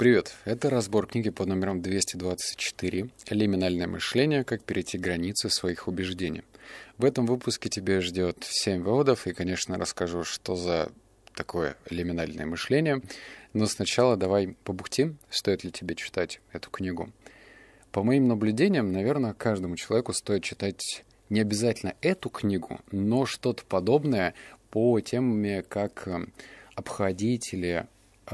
Привет! Это разбор книги под номером 224 «Лиминальное мышление. Как перейти границы своих убеждений». В этом выпуске тебе ждет 7 выводов и, конечно, расскажу, что за такое лиминальное мышление. Но сначала давай побухти, стоит ли тебе читать эту книгу. По моим наблюдениям, наверное, каждому человеку стоит читать не обязательно эту книгу, но что-то подобное по теме, как эм, обходить или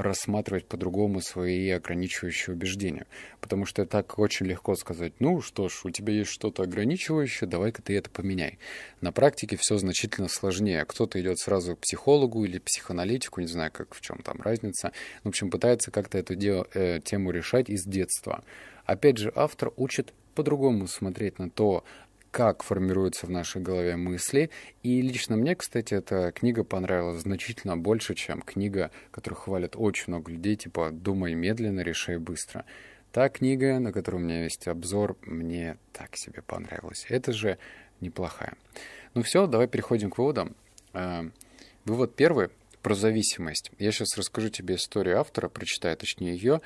рассматривать по-другому свои ограничивающие убеждения. Потому что так очень легко сказать, ну что ж, у тебя есть что-то ограничивающее, давай-ка ты это поменяй. На практике все значительно сложнее. Кто-то идет сразу к психологу или психоаналитику, не знаю, как в чем там разница. в общем, пытается как-то эту де- э, тему решать из детства. Опять же, автор учит по-другому смотреть на то, как формируются в нашей голове мысли. И лично мне, кстати, эта книга понравилась значительно больше, чем книга, которую хвалят очень много людей, типа «Думай медленно, решай быстро». Та книга, на которую у меня есть обзор, мне так себе понравилась. Это же неплохая. Ну все, давай переходим к выводам. Э, вывод первый про зависимость. Я сейчас расскажу тебе историю автора, прочитаю точнее ее,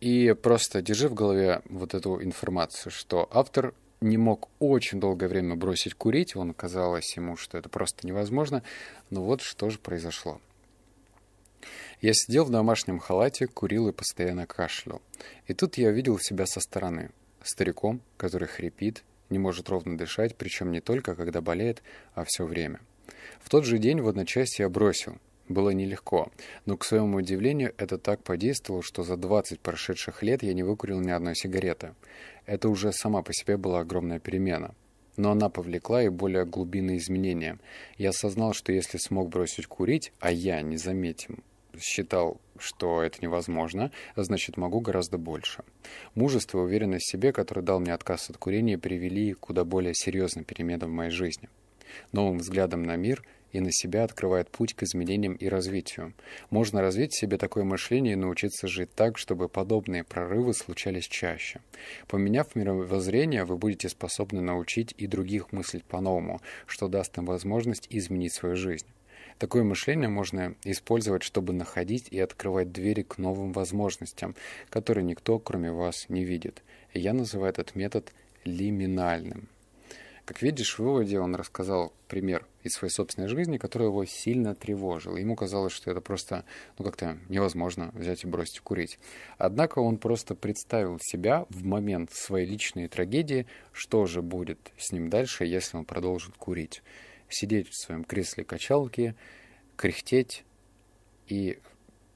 и просто держи в голове вот эту информацию, что автор не мог очень долгое время бросить курить. Он казалось ему, что это просто невозможно. Но вот что же произошло. Я сидел в домашнем халате, курил и постоянно кашлял. И тут я увидел себя со стороны. Стариком, который хрипит, не может ровно дышать, причем не только когда болеет, а все время. В тот же день в одночасье я бросил. Было нелегко, но, к своему удивлению, это так подействовало, что за 20 прошедших лет я не выкурил ни одной сигареты. Это уже сама по себе была огромная перемена. Но она повлекла и более глубинные изменения. Я осознал, что если смог бросить курить, а я, не заметим, считал, что это невозможно, значит, могу гораздо больше. Мужество и уверенность в себе, который дал мне отказ от курения, привели к куда более серьезным переменам в моей жизни. Новым взглядом на мир – и на себя открывает путь к изменениям и развитию. Можно развить в себе такое мышление и научиться жить так, чтобы подобные прорывы случались чаще. Поменяв мировоззрение, вы будете способны научить и других мыслить по-новому, что даст им возможность изменить свою жизнь. Такое мышление можно использовать, чтобы находить и открывать двери к новым возможностям, которые никто, кроме вас, не видит. я называю этот метод лиминальным. Как видишь, в выводе он рассказал пример из своей собственной жизни, который его сильно тревожил. Ему казалось, что это просто ну, как-то невозможно взять и бросить курить. Однако он просто представил себя в момент своей личной трагедии, что же будет с ним дальше, если он продолжит курить. Сидеть в своем кресле качалке кряхтеть и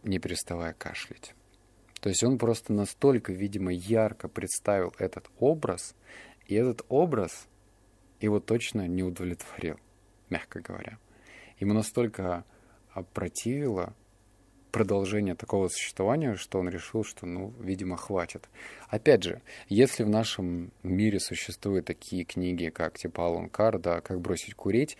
не переставая кашлять. То есть он просто настолько, видимо, ярко представил этот образ, и этот образ – его точно не удовлетворил, мягко говоря. Ему настолько противило продолжение такого существования, что он решил, что, ну, видимо, хватит. Опять же, если в нашем мире существуют такие книги, как типа Алан Карда «Как бросить курить»,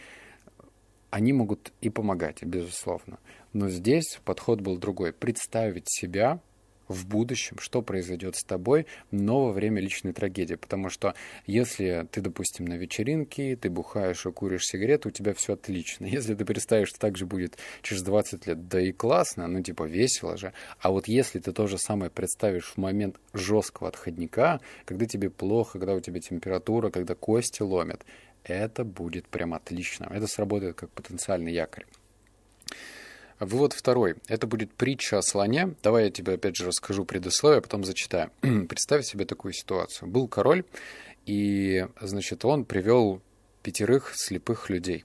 они могут и помогать, безусловно. Но здесь подход был другой. Представить себя в будущем, что произойдет с тобой, но во время личной трагедии. Потому что если ты, допустим, на вечеринке, ты бухаешь и куришь сигареты, у тебя все отлично. Если ты представишь, что так же будет через 20 лет, да и классно, ну типа весело же. А вот если ты то же самое представишь в момент жесткого отходника, когда тебе плохо, когда у тебя температура, когда кости ломят, это будет прям отлично. Это сработает как потенциальный якорь. Вывод второй. Это будет притча о слоне. Давай я тебе опять же расскажу предисловие, а потом зачитаю. Представь себе такую ситуацию. Был король, и, значит, он привел пятерых слепых людей.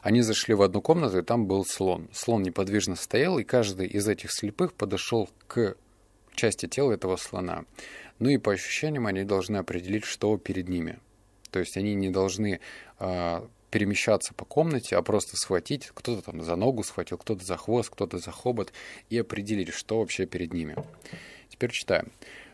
Они зашли в одну комнату, и там был слон. Слон неподвижно стоял, и каждый из этих слепых подошел к части тела этого слона. Ну и по ощущениям они должны определить, что перед ними. То есть они не должны а, перемещаться по комнате, а просто схватить, кто-то там за ногу схватил, кто-то за хвост, кто-то за хобот, и определить, что вообще перед ними. Теперь читаем.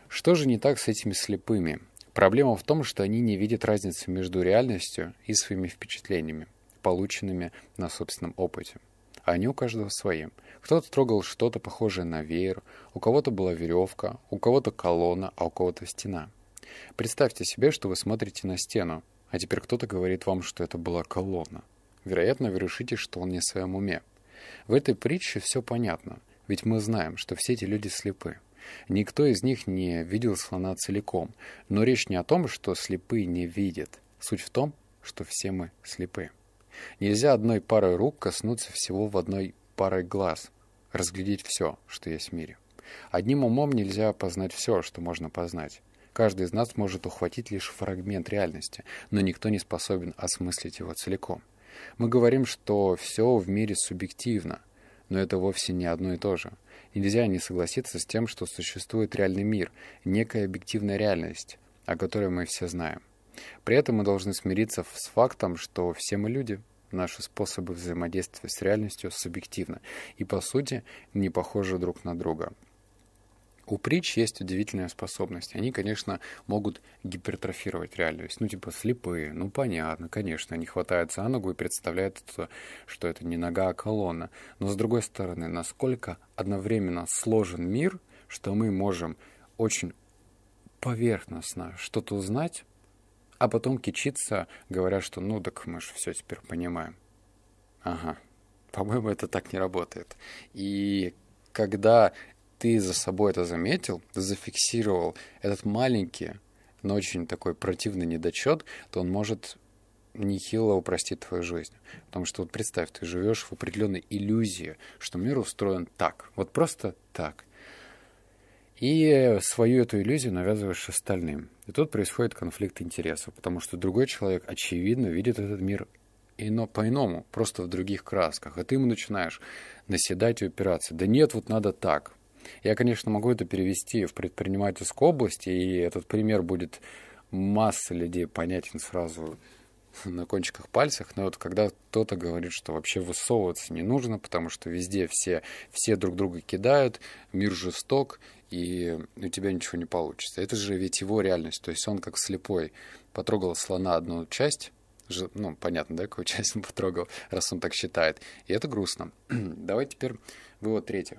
Что же не так с этими слепыми? Проблема в том, что они не видят разницы между реальностью и своими впечатлениями, полученными на собственном опыте. Они у каждого свои. Кто-то трогал что-то похожее на веер, у кого-то была веревка, у кого-то колонна, а у кого-то стена. Представьте себе, что вы смотрите на стену, а теперь кто-то говорит вам, что это была колонна. Вероятно, вы решите, что он не в своем уме. В этой притче все понятно, ведь мы знаем, что все эти люди слепы. Никто из них не видел слона целиком, но речь не о том, что слепы не видят. Суть в том, что все мы слепы. Нельзя одной парой рук коснуться всего в одной парой глаз, разглядеть все, что есть в мире. Одним умом нельзя познать все, что можно познать. Каждый из нас может ухватить лишь фрагмент реальности, но никто не способен осмыслить его целиком. Мы говорим, что все в мире субъективно, но это вовсе не одно и то же. Нельзя не согласиться с тем, что существует реальный мир, некая объективная реальность, о которой мы все знаем. При этом мы должны смириться с фактом, что все мы люди, наши способы взаимодействия с реальностью субъективны и, по сути, не похожи друг на друга. У притч есть удивительная способность. Они, конечно, могут гипертрофировать реальность. Ну, типа слепые. Ну, понятно, конечно. Они хватаются за ногу и представляют, э, что это не нога, а колонна. Но, с другой стороны, насколько одновременно сложен мир, что мы можем очень поверхностно что-то узнать, а потом кичиться, говоря, что ну так мы же все теперь понимаем. Ага, по-моему, это так не работает. И когда ты за собой это заметил, зафиксировал этот маленький, но очень такой противный недочет, то он может нехило упростить твою жизнь. Потому что вот представь, ты живешь в определенной иллюзии, что мир устроен так, вот просто так. И свою эту иллюзию навязываешь остальным. И тут происходит конфликт интересов, потому что другой человек, очевидно, видит этот мир ино, по-иному, просто в других красках. А ты ему начинаешь наседать и упираться. Да нет, вот надо так. Я, конечно, могу это перевести в предпринимательскую область, и этот пример будет масса людей понятен сразу на кончиках пальцев, но вот когда кто-то говорит, что вообще высовываться не нужно, потому что везде все, все друг друга кидают, мир жесток, и у тебя ничего не получится. Это же ведь его реальность, то есть он как слепой потрогал слона одну часть, ну, понятно, да, какую часть он потрогал, раз он так считает. И это грустно. Давай теперь вывод третий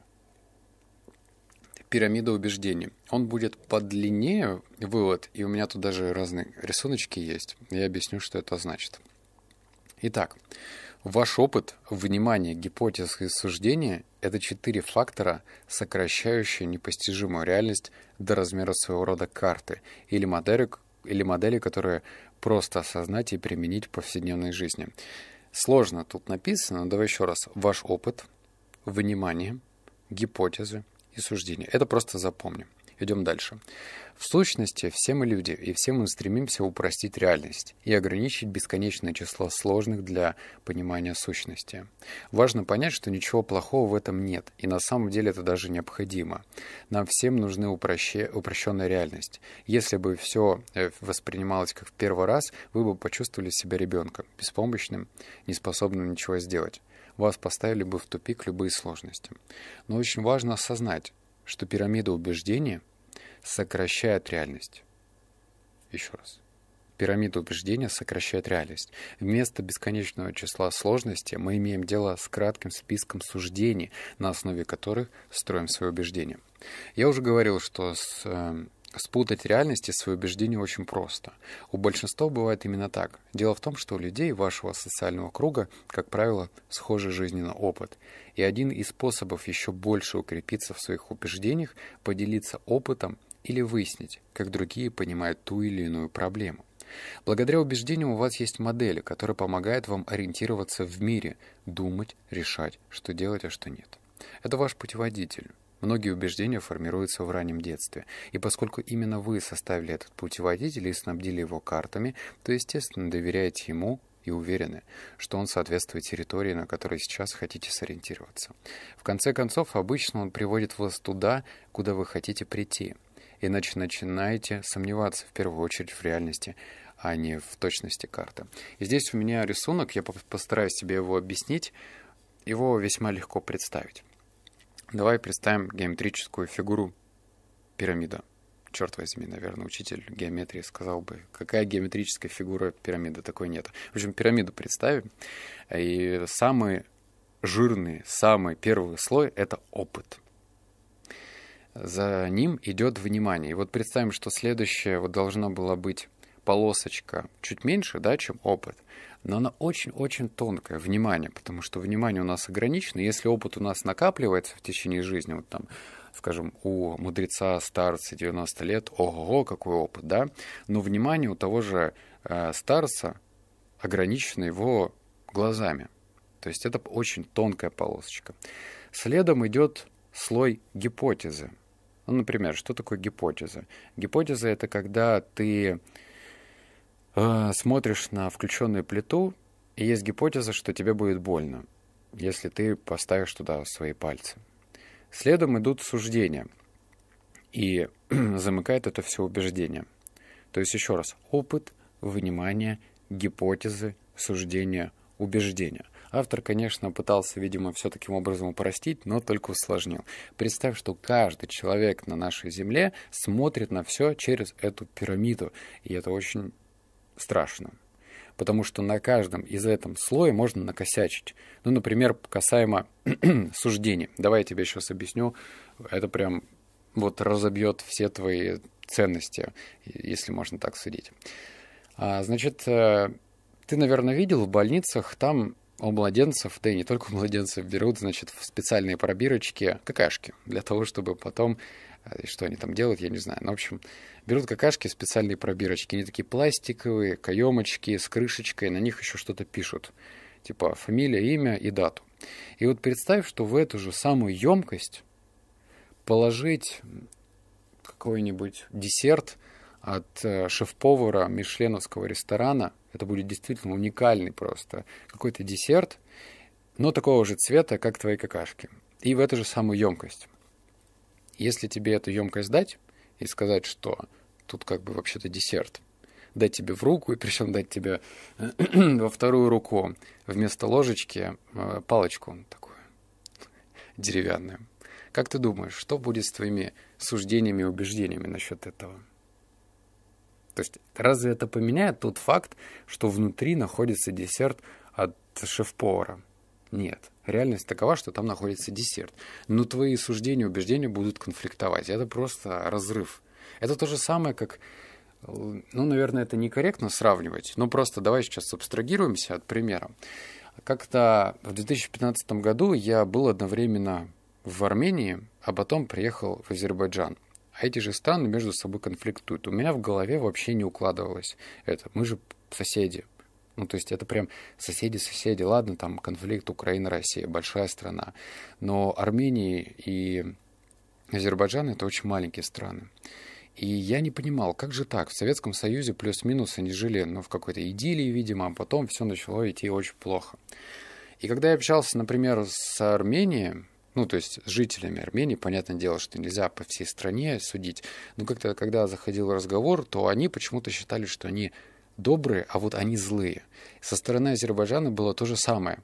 пирамида убеждений. Он будет подлиннее вывод, и у меня тут даже разные рисуночки есть. Я объясню, что это значит. Итак, ваш опыт, внимание, гипотезы, и суждения – это четыре фактора, сокращающие непостижимую реальность до размера своего рода карты или модели, или модели, которые просто осознать и применить в повседневной жизни. Сложно тут написано, но давай еще раз. Ваш опыт, внимание, гипотезы, и суждения. Это просто запомни. Идем дальше. В сущности, все мы люди, и все мы стремимся упростить реальность и ограничить бесконечное число сложных для понимания сущности. Важно понять, что ничего плохого в этом нет, и на самом деле это даже необходимо. Нам всем нужны упроще... упрощенная реальность. Если бы все э, воспринималось как в первый раз, вы бы почувствовали себя ребенком, беспомощным, неспособным ничего сделать вас поставили бы в тупик любые сложности. Но очень важно осознать, что пирамида убеждения сокращает реальность. Еще раз. Пирамида убеждения сокращает реальность. Вместо бесконечного числа сложностей мы имеем дело с кратким списком суждений, на основе которых строим свои убеждения. Я уже говорил, что с э, Спутать реальности свои убеждения очень просто. У большинства бывает именно так. Дело в том, что у людей вашего социального круга, как правило, схожий жизненный опыт. И один из способов еще больше укрепиться в своих убеждениях – поделиться опытом или выяснить, как другие понимают ту или иную проблему. Благодаря убеждениям у вас есть модели, которые помогают вам ориентироваться в мире, думать, решать, что делать, а что нет. Это ваш путеводитель. Многие убеждения формируются в раннем детстве, и поскольку именно вы составили этот путеводитель и снабдили его картами, то, естественно, доверяете ему и уверены, что он соответствует территории, на которой сейчас хотите сориентироваться. В конце концов, обычно он приводит вас туда, куда вы хотите прийти, иначе начинаете сомневаться в первую очередь в реальности, а не в точности карты. И здесь у меня рисунок, я постараюсь тебе его объяснить, его весьма легко представить. Давай представим геометрическую фигуру пирамида. Черт возьми, наверное, учитель геометрии сказал бы, какая геометрическая фигура пирамида, такой нет. В общем, пирамиду представим. И самый жирный, самый первый слой — это опыт. За ним идет внимание. И вот представим, что следующее вот должна была быть полосочка чуть меньше, да, чем опыт но она очень-очень тонкая, внимание, потому что внимание у нас ограничено. Если опыт у нас накапливается в течение жизни, вот там, скажем, у мудреца старца 90 лет, ого, какой опыт, да, но внимание у того же э, старца ограничено его глазами. То есть это очень тонкая полосочка. Следом идет слой гипотезы. Ну, например, что такое гипотеза? Гипотеза это когда ты а, смотришь на включенную плиту, и есть гипотеза, что тебе будет больно, если ты поставишь туда свои пальцы. Следом идут суждения, и замыкает это все убеждение. То есть еще раз, опыт, внимание, гипотезы, суждения, убеждения. Автор, конечно, пытался, видимо, все таким образом упростить, но только усложнил. Представь, что каждый человек на нашей Земле смотрит на все через эту пирамиду, и это очень страшно. Потому что на каждом из этом слоя можно накосячить. Ну, например, касаемо суждений. Давай я тебе сейчас объясню. Это прям вот разобьет все твои ценности, если можно так судить. А, значит, э, ты, наверное, видел в больницах, там у младенцев, да и не только у младенцев, берут, значит, в специальные пробирочки какашки для того, чтобы потом Э, что они там делают, я не знаю. Но ну, в общем, берут какашки, специальные пробирочки, они такие пластиковые, каемочки с крышечкой, на них еще что-то пишут. Типа фамилия, имя и дату. И вот представь, что в эту же самую емкость положить какой-нибудь десерт от э, шеф-повара мишленовского ресторана. Это будет действительно уникальный просто какой-то десерт, но такого же цвета, как твои какашки. И в эту же самую емкость. Если тебе эту емкость дать и сказать, что тут как бы вообще-то десерт, дать тебе в руку, и причем дать тебе во вторую руку вместо ложечки э, палочку такую деревянную. Как ты думаешь, что будет с твоими суждениями и убеждениями насчет этого? То есть разве это поменяет тот факт, что внутри находится десерт от шеф-повара? Нет реальность такова, что там находится десерт. Но твои суждения, убеждения будут конфликтовать. Это просто разрыв. Это то же самое, как ну, наверное, это некорректно сравнивать, но просто давай сейчас абстрагируемся от примера. Как-то в 2015 году я был одновременно в Армении, а потом приехал в Азербайджан. А эти же страны между собой конфликтуют. У меня в голове вообще не укладывалось это. Мы же соседи, ну, то есть это прям соседи-соседи. Ладно, там конфликт Украина-Россия, большая страна. Но Армении и Азербайджан — это очень маленькие страны. И я не понимал, как же так? В Советском Союзе плюс-минус они жили ну, в какой-то идиллии, видимо, а потом все начало идти очень плохо. И когда я общался, например, с Арменией, ну, то есть с жителями Армении, понятное дело, что нельзя по всей стране судить, но как-то, когда заходил разговор, то они почему-то считали, что они добрые, а вот они злые. Со стороны Азербайджана было то же самое.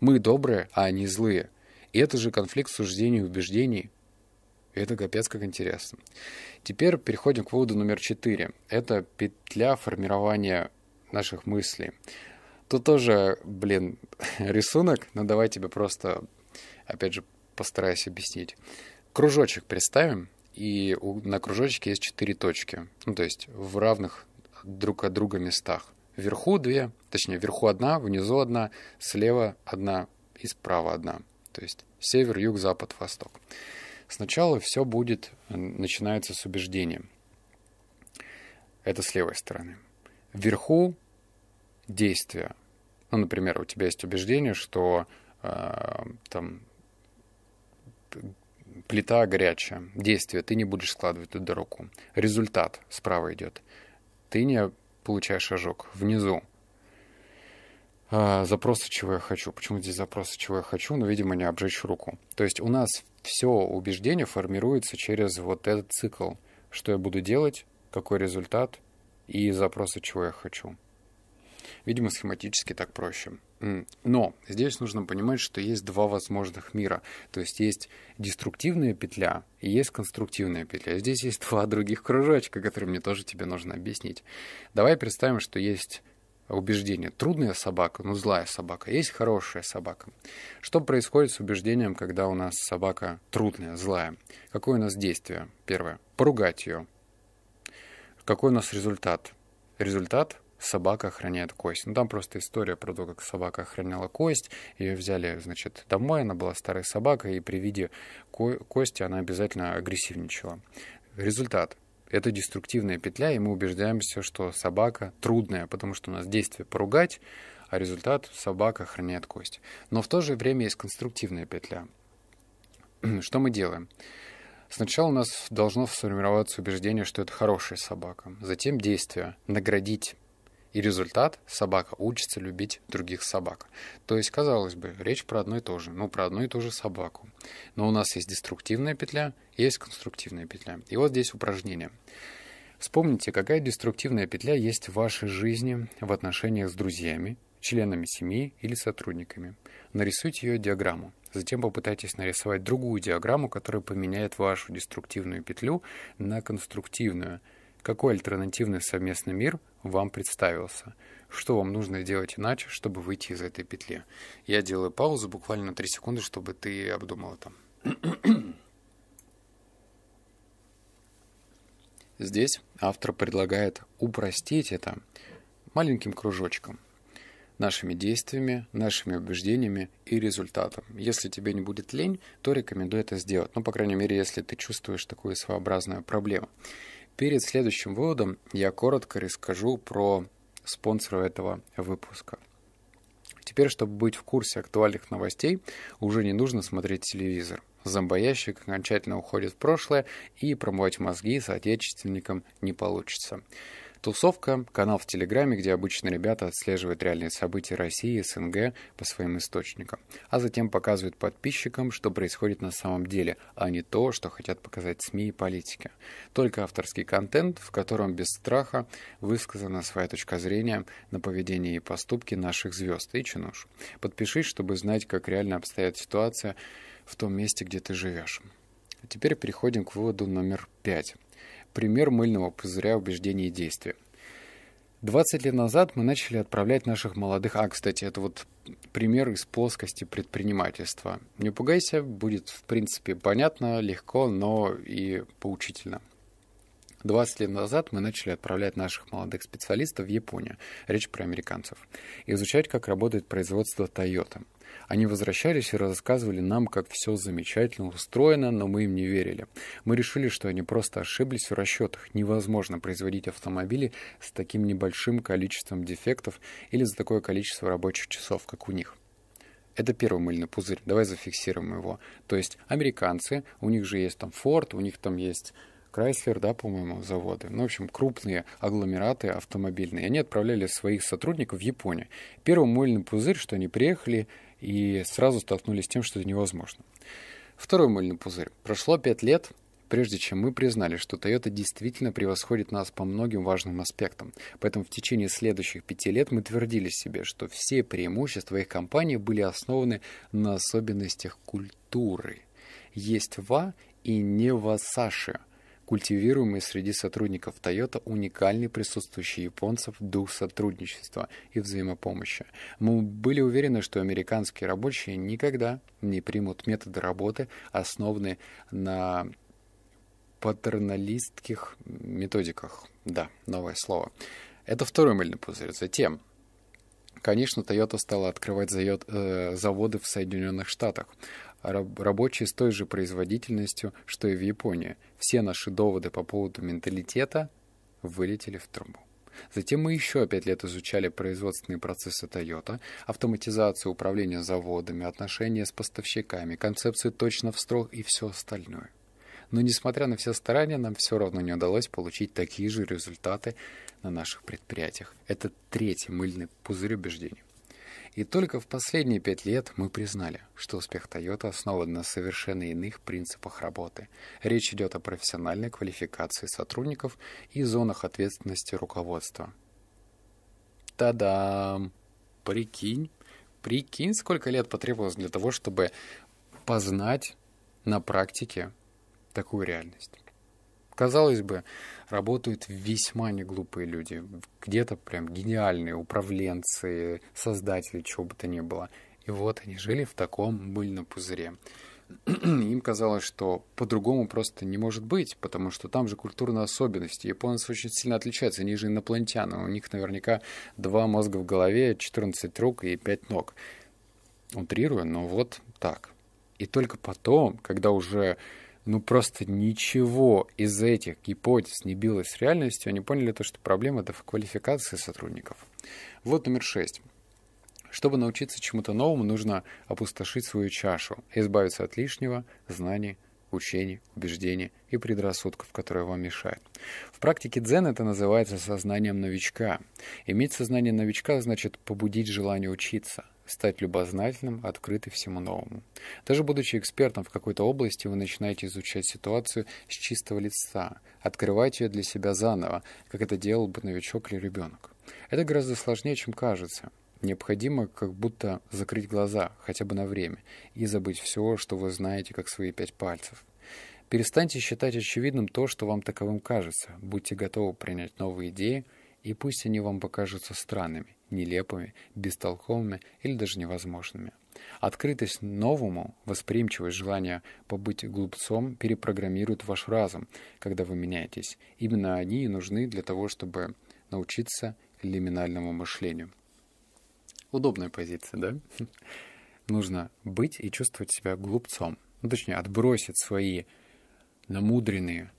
Мы добрые, а они злые. И это же конфликт суждений и убеждений. И это капец как интересно. Теперь переходим к выводу номер четыре. Это петля формирования наших мыслей. Тут тоже, блин, рисунок, но давай тебе просто, опять же, постараюсь объяснить. Кружочек представим, и на кружочке есть четыре точки. Ну, то есть в равных друг от друга местах. Вверху две, точнее, вверху одна, внизу одна, слева одна и справа одна. То есть север, юг, запад, восток. Сначала все будет, э, начинается с убеждения. Это с левой стороны. Вверху действия. Ну, например, у тебя есть убеждение, что э, там плита горячая, действие, ты не будешь складывать эту дорогу. Результат справа идет ты не получаешь ожог внизу. А, запросы, чего я хочу. Почему здесь запросы, чего я хочу? Ну, видимо, не обжечь руку. То есть у нас все убеждение формируется через вот этот цикл. Что я буду делать, какой результат и запросы, чего я хочу. Видимо, схематически так проще. Но здесь нужно понимать, что есть два возможных мира. То есть есть деструктивная петля и есть конструктивная петля. Здесь есть два других кружочка, которые мне тоже тебе нужно объяснить. Давай представим, что есть убеждение. Трудная собака, ну злая собака. Есть хорошая собака. Что происходит с убеждением, когда у нас собака трудная, злая? Какое у нас действие? Первое. Поругать ее. Какой у нас результат? Результат собака охраняет кость. Ну, там просто история про то, как собака охраняла кость. Ее взяли, значит, домой, она была старой собакой, и при виде ко- кости она обязательно агрессивничала. Результат. Это деструктивная петля, и мы убеждаемся, что собака трудная, потому что у нас действие поругать, а результат собака охраняет кость. Но в то же время есть конструктивная петля. Что мы делаем? Сначала у нас должно сформироваться убеждение, что это хорошая собака. Затем действие. Наградить и результат – собака учится любить других собак. То есть, казалось бы, речь про одно и то же, ну, про одну и ту же собаку. Но у нас есть деструктивная петля, есть конструктивная петля. И вот здесь упражнение. Вспомните, какая деструктивная петля есть в вашей жизни в отношениях с друзьями, членами семьи или сотрудниками. Нарисуйте ее диаграмму. Затем попытайтесь нарисовать другую диаграмму, которая поменяет вашу деструктивную петлю на конструктивную – какой альтернативный совместный мир вам представился? Что вам нужно делать иначе, чтобы выйти из этой петли? Я делаю паузу буквально на 3 секунды, чтобы ты обдумал это. Здесь автор предлагает упростить это маленьким кружочком, нашими действиями, нашими убеждениями и результатом. Если тебе не будет лень, то рекомендую это сделать. Ну, по крайней мере, если ты чувствуешь такую своеобразную проблему. Перед следующим выводом я коротко расскажу про спонсора этого выпуска. Теперь, чтобы быть в курсе актуальных новостей, уже не нужно смотреть телевизор. Зомбоящик окончательно уходит в прошлое, и промывать мозги соотечественникам не получится. Тусовка – канал в Телеграме, где обычно ребята отслеживают реальные события России и СНГ по своим источникам, а затем показывают подписчикам, что происходит на самом деле, а не то, что хотят показать СМИ и политики. Только авторский контент, в котором без страха высказана своя точка зрения на поведение и поступки наших звезд и чинуш. Подпишись, чтобы знать, как реально обстоит ситуация в том месте, где ты живешь. А теперь переходим к выводу номер пять пример мыльного пузыря убеждений и действия. 20 лет назад мы начали отправлять наших молодых... А, кстати, это вот пример из плоскости предпринимательства. Не пугайся, будет, в принципе, понятно, легко, но и поучительно. 20 лет назад мы начали отправлять наших молодых специалистов в Японию, речь про американцев, изучать, как работает производство Toyota. Они возвращались и рассказывали нам, как все замечательно устроено, но мы им не верили. Мы решили, что они просто ошиблись в расчетах. Невозможно производить автомобили с таким небольшим количеством дефектов или за такое количество рабочих часов, как у них. Это первый мыльный пузырь, давай зафиксируем его. То есть американцы, у них же есть там Ford, у них там есть Chrysler, да, по-моему, заводы. Ну, в общем, крупные агломераты автомобильные. они отправляли своих сотрудников в Японию. Первый мыльный пузырь, что они приехали и сразу столкнулись с тем, что это невозможно. Второй мыльный пузырь. Прошло пять лет, прежде чем мы признали, что Toyota действительно превосходит нас по многим важным аспектам. Поэтому в течение следующих пяти лет мы твердили себе, что все преимущества их компании были основаны на особенностях культуры. Есть ва и не васаши – Культивируемый среди сотрудников Toyota уникальный присутствующий японцев дух сотрудничества и взаимопомощи. Мы были уверены, что американские рабочие никогда не примут методы работы, основанные на патерналистских методиках. Да, новое слово. Это второй мыльный пузырь. Затем Конечно, Toyota стала открывать э, заводы в Соединенных Штатах рабочие с той же производительностью, что и в Японии. Все наши доводы по поводу менталитета вылетели в трубу. Затем мы еще пять лет изучали производственные процессы Toyota, автоматизацию управления заводами, отношения с поставщиками, концепцию точно в строк и все остальное. Но несмотря на все старания, нам все равно не удалось получить такие же результаты на наших предприятиях. Это третий мыльный пузырь убеждений. И только в последние пять лет мы признали, что успех Toyota основан на совершенно иных принципах работы. Речь идет о профессиональной квалификации сотрудников и зонах ответственности руководства. Та-дам! Прикинь, прикинь, сколько лет потребовалось для того, чтобы познать на практике такую реальность. Казалось бы, работают весьма неглупые люди, где-то прям гениальные управленцы, создатели чего бы то ни было. И вот они жили в таком мыльном пузыре. Им казалось, что по-другому просто не может быть, потому что там же культурные особенности. Японцы очень сильно отличаются, они же инопланетяне. У них наверняка два мозга в голове, 14 рук и 5 ног. Утрирую, но вот так. И только потом, когда уже ну просто ничего из этих гипотез не билось с реальностью, они поняли то, что проблема это в квалификации сотрудников. Вот номер шесть. Чтобы научиться чему-то новому, нужно опустошить свою чашу, избавиться от лишнего, знаний, учений, убеждений и предрассудков, которые вам мешают. В практике дзен это называется сознанием новичка. Иметь сознание новичка значит побудить желание учиться, стать любознательным, открыты всему новому. Даже будучи экспертом в какой-то области, вы начинаете изучать ситуацию с чистого лица, открывать ее для себя заново, как это делал бы новичок или ребенок. Это гораздо сложнее, чем кажется. Необходимо как будто закрыть глаза, хотя бы на время, и забыть все, что вы знаете, как свои пять пальцев. Перестаньте считать очевидным то, что вам таковым кажется. Будьте готовы принять новые идеи, и пусть они вам покажутся странными нелепыми, бестолковыми или даже невозможными. Открытость новому, восприимчивость, желания побыть глупцом перепрограммирует ваш разум, когда вы меняетесь. Именно они и нужны для того, чтобы научиться лиминальному мышлению. Удобная позиция, да? Нужно быть и чувствовать себя глупцом. Ну, точнее, отбросить свои намудренные,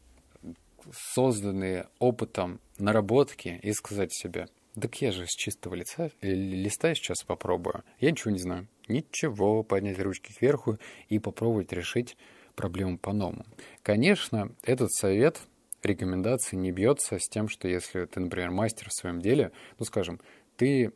созданные опытом наработки и сказать себе – так я же с чистого лица, э, листа сейчас попробую. Я ничего не знаю. Ничего, поднять ручки кверху и попробовать решить проблему по-новому. Конечно, этот совет рекомендации не бьется с тем, что если ты, например, мастер в своем деле, ну, скажем, ты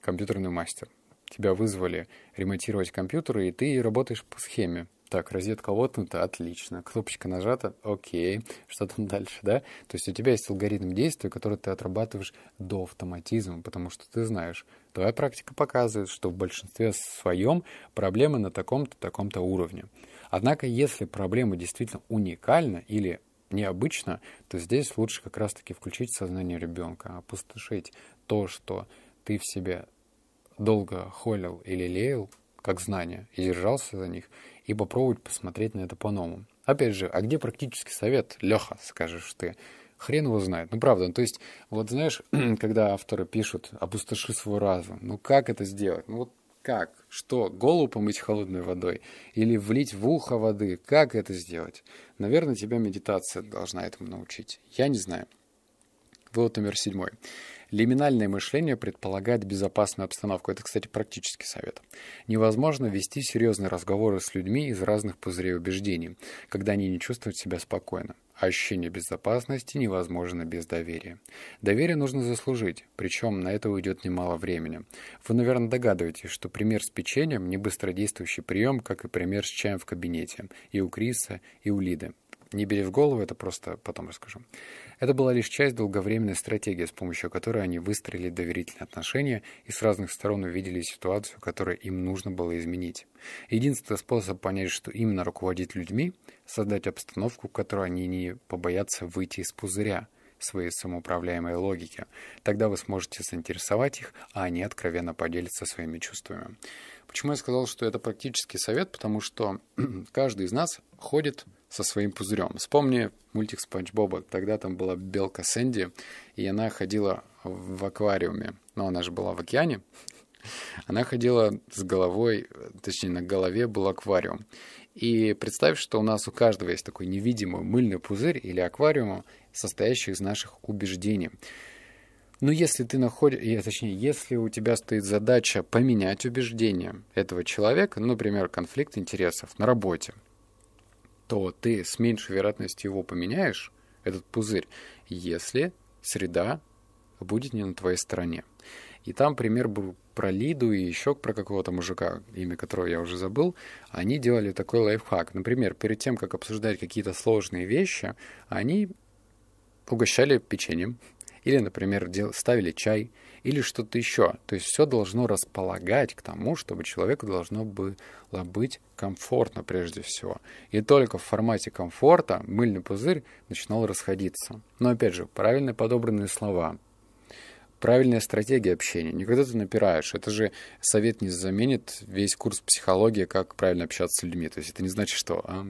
компьютерный мастер, тебя вызвали ремонтировать компьютеры, и ты работаешь по схеме, так, розетка лотнута, отлично. Кнопочка нажата, окей. Что там дальше, да? То есть у тебя есть алгоритм действия, который ты отрабатываешь до автоматизма, потому что ты знаешь, твоя практика показывает, что в большинстве своем проблемы на таком-то, таком-то уровне. Однако, если проблема действительно уникальна или необычна, то здесь лучше как раз-таки включить сознание ребенка, опустошить то, что ты в себе долго холил или леял, как знания, и держался за них, и попробовать посмотреть на это по-новому. Опять же, а где практический совет, Леха, скажешь ты? Хрен его знает. Ну, правда, ну, то есть, вот знаешь, когда авторы пишут «опустоши свой разум», ну как это сделать? Ну вот как? Что, голову помыть холодной водой? Или влить в ухо воды? Как это сделать? Наверное, тебя медитация должна этому научить. Я не знаю. Вывод номер седьмой. Лиминальное мышление предполагает безопасную обстановку. Это, кстати, практический совет. Невозможно вести серьезные разговоры с людьми из разных пузырей убеждений, когда они не чувствуют себя спокойно. Ощущение безопасности невозможно без доверия. Доверие нужно заслужить, причем на это уйдет немало времени. Вы, наверное, догадываетесь, что пример с печеньем – не быстродействующий прием, как и пример с чаем в кабинете, и у Криса, и у Лиды. Не бери в голову, это просто потом расскажу. Это была лишь часть долговременной стратегии, с помощью которой они выстроили доверительные отношения и с разных сторон увидели ситуацию, которую им нужно было изменить. Единственный способ понять, что именно руководить людьми – создать обстановку, в которой они не побоятся выйти из пузыря своей самоуправляемой логики. Тогда вы сможете заинтересовать их, а они откровенно поделятся своими чувствами. Почему я сказал, что это практический совет? Потому что каждый из нас ходит – со своим пузырем. Вспомни мультик Спанч Боба. Тогда там была белка Сэнди, и она ходила в аквариуме. Но она же была в океане. Она ходила с головой, точнее, на голове был аквариум. И представь, что у нас у каждого есть такой невидимый мыльный пузырь или аквариум, состоящий из наших убеждений. Но если ты находишь, точнее, если у тебя стоит задача поменять убеждения этого человека, ну, например, конфликт интересов на работе, то ты с меньшей вероятностью его поменяешь, этот пузырь, если среда будет не на твоей стороне. И там пример был про Лиду и еще про какого-то мужика, имя которого я уже забыл, они делали такой лайфхак. Например, перед тем, как обсуждать какие-то сложные вещи, они угощали печеньем или, например, дел- ставили чай – или что-то еще. То есть все должно располагать к тому, чтобы человеку должно было быть комфортно прежде всего. И только в формате комфорта мыльный пузырь начинал расходиться. Но опять же, правильно подобранные слова, правильная стратегия общения. Никогда ты напираешь. Это же совет не заменит весь курс психологии, как правильно общаться с людьми. То есть это не значит, что а,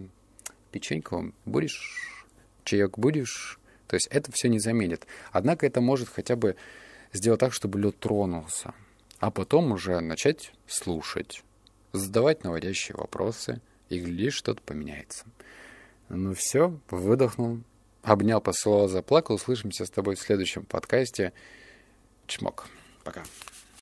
печеньку вам будешь, чаек будешь. То есть это все не заменит. Однако это может хотя бы сделать так, чтобы лед тронулся, а потом уже начать слушать, задавать наводящие вопросы, и глядишь, что-то поменяется. Ну все, выдохнул, обнял, поцеловал, заплакал. Услышимся с тобой в следующем подкасте. Чмок. Пока.